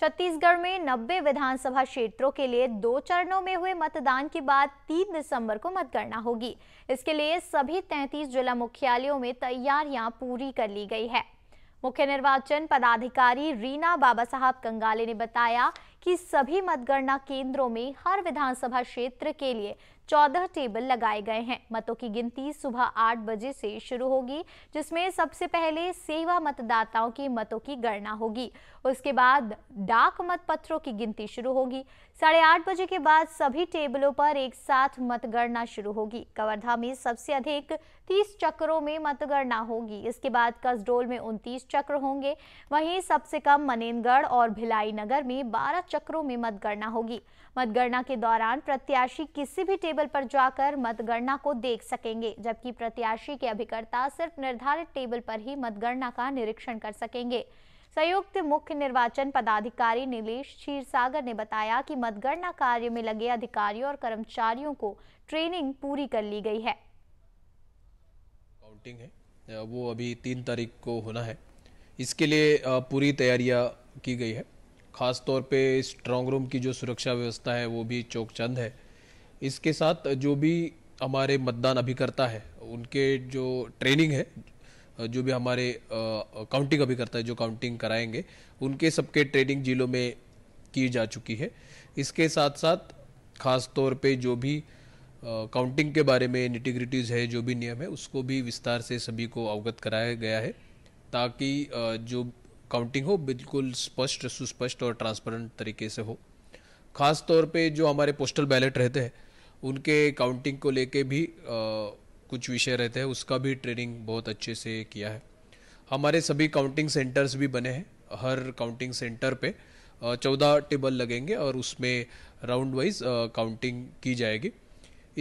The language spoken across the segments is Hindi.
छत्तीसगढ़ में 90 विधानसभा क्षेत्रों के लिए दो चरणों में हुए मतदान के बाद 3 दिसंबर को मतगणना होगी इसके लिए सभी 33 जिला मुख्यालयों में तैयारियां पूरी कर ली गई है मुख्य निर्वाचन पदाधिकारी रीना बाबा साहब कंगाले ने बताया कि सभी मतगणना केंद्रों में हर विधानसभा क्षेत्र के लिए 14 टेबल लगाए गए हैं मतों की गिनती सुबह 8 बजे से शुरू होगी जिसमें सबसे पहले सेवा मतदाताओं की मतों की गणना होगी उसके बाद डाक पत्रों की गिनती शुरू होगी साढ़े आठ बजे के बाद सभी टेबलों पर एक साथ मतगणना शुरू होगी कवर्धा में सबसे अधिक 30 चक्रों में मतगणना होगी इसके बाद कसडोल में 29 चक्र होंगे वहीं सबसे कम मनेनगढ़ और भिलाई नगर में 12 चक्रों में मतगणना होगी मतगणना के दौरान प्रत्याशी किसी भी टेबल पर जाकर मतगणना को देख सकेंगे जबकि प्रत्याशी के अभिकर्ता सिर्फ निर्धारित टेबल पर ही मतगणना का निरीक्षण कर सकेंगे संयुक्त मुख्य निर्वाचन पदाधिकारी नीलेश क्षीरसागर ने बताया कि मतगणना कार्य में लगे अधिकारियों और कर्मचारियों को ट्रेनिंग पूरी कर ली गई है काउंटिंग है वो अभी तीन तारीख को होना है इसके लिए पूरी तैयारियां की गई है ख़ास तौर पे स्ट्रांग रूम की जो सुरक्षा व्यवस्था है वो भी चौकचंद है इसके साथ जो भी हमारे मतदान अभिकर्ता है उनके जो ट्रेनिंग है जो भी हमारे काउंटिंग अभिकर्ता है जो काउंटिंग कराएंगे उनके सबके ट्रेनिंग जिलों में की जा चुकी है इसके साथ साथ खास तौर पे जो भी काउंटिंग के बारे में निटिग्रिटीज़ है जो भी नियम है उसको भी विस्तार से सभी को अवगत कराया गया है ताकि जो काउंटिंग हो बिल्कुल स्पष्ट सुस्पष्ट और ट्रांसपेरेंट तरीके से हो ख़ास तौर पे जो हमारे पोस्टल बैलेट रहते हैं उनके काउंटिंग को लेके भी आ, कुछ विषय रहते हैं उसका भी ट्रेनिंग बहुत अच्छे से किया है हमारे सभी काउंटिंग सेंटर्स भी बने हैं हर काउंटिंग सेंटर पे चौदह टेबल लगेंगे और उसमें राउंड वाइज काउंटिंग की जाएगी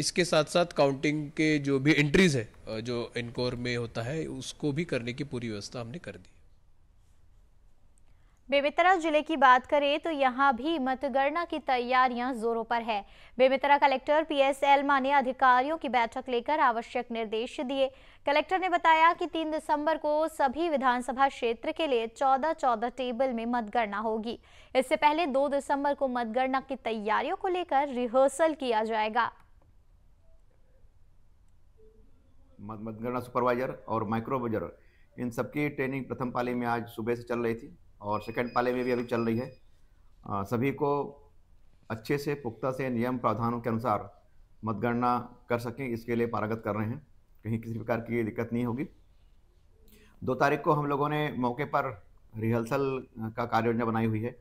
इसके साथ साथ काउंटिंग के जो भी एंट्रीज है जो इनकोर में होता है उसको भी करने की पूरी व्यवस्था हमने कर दी बेमेतरा जिले की बात करें तो यहां भी मतगणना की तैयारियां जोरों पर है बेमेतरा कलेक्टर पीएस एल्मा ने अधिकारियों की बैठक लेकर आवश्यक निर्देश दिए कलेक्टर ने बताया कि 3 दिसंबर को सभी विधानसभा क्षेत्र के लिए 14-14 टेबल में मतगणना होगी इससे पहले 2 दिसंबर को मतगणना की तैयारियों को लेकर रिहर्सल किया जाएगा मतगणना सुपरवाइजर और माइक्रोवाइजर इन सबकी ट्रेनिंग प्रथम पाली में आज सुबह से चल रही थी और सेकंड पाले में भी अभी चल रही है आ, सभी को अच्छे से पुख्ता से नियम प्रावधानों के अनुसार मतगणना कर सकें इसके लिए पारागत कर रहे हैं कहीं किसी प्रकार की दिक्कत नहीं होगी दो तारीख को हम लोगों ने मौके पर रिहर्सल का कार्य योजना बनाई हुई है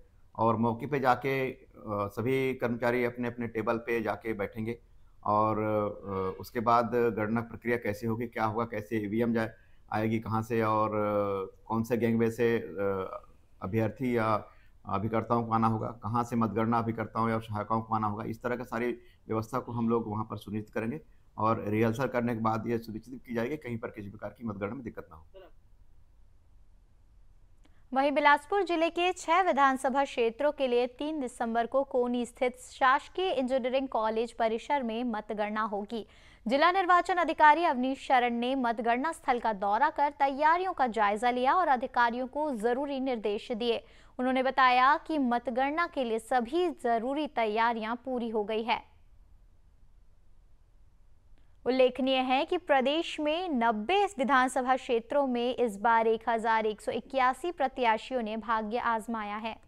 और मौके पे जाके सभी कर्मचारी अपने अपने टेबल पे जाके बैठेंगे और उसके बाद गणना प्रक्रिया कैसी होगी क्या होगा कैसे ई वी आएगी कहाँ से और कौन से गैंगवे से अभ्यर्थी या अभिकर्ताओं को आना होगा कहाँ से मतगणना अभिकर्ताओं या सहायकों को आना होगा इस तरह का सारी व्यवस्था को हम लोग वहाँ पर सुनिश्चित करेंगे और रिहर्सल करने के बाद ये सुनिश्चित की जाएगी कहीं पर किसी प्रकार की मतगणना में दिक्कत ना हो वहीं बिलासपुर जिले के छह विधानसभा क्षेत्रों के लिए 3 दिसंबर को कोनी स्थित शासकीय इंजीनियरिंग कॉलेज परिसर में मतगणना होगी जिला निर्वाचन अधिकारी अवनीश शरण ने मतगणना स्थल का दौरा कर तैयारियों का जायजा लिया और अधिकारियों को जरूरी निर्देश दिए उन्होंने बताया कि मतगणना के लिए सभी जरूरी तैयारियां पूरी हो गई है उल्लेखनीय है कि प्रदेश में 90 विधानसभा क्षेत्रों में इस बार एक प्रत्याशियों ने भाग्य आजमाया है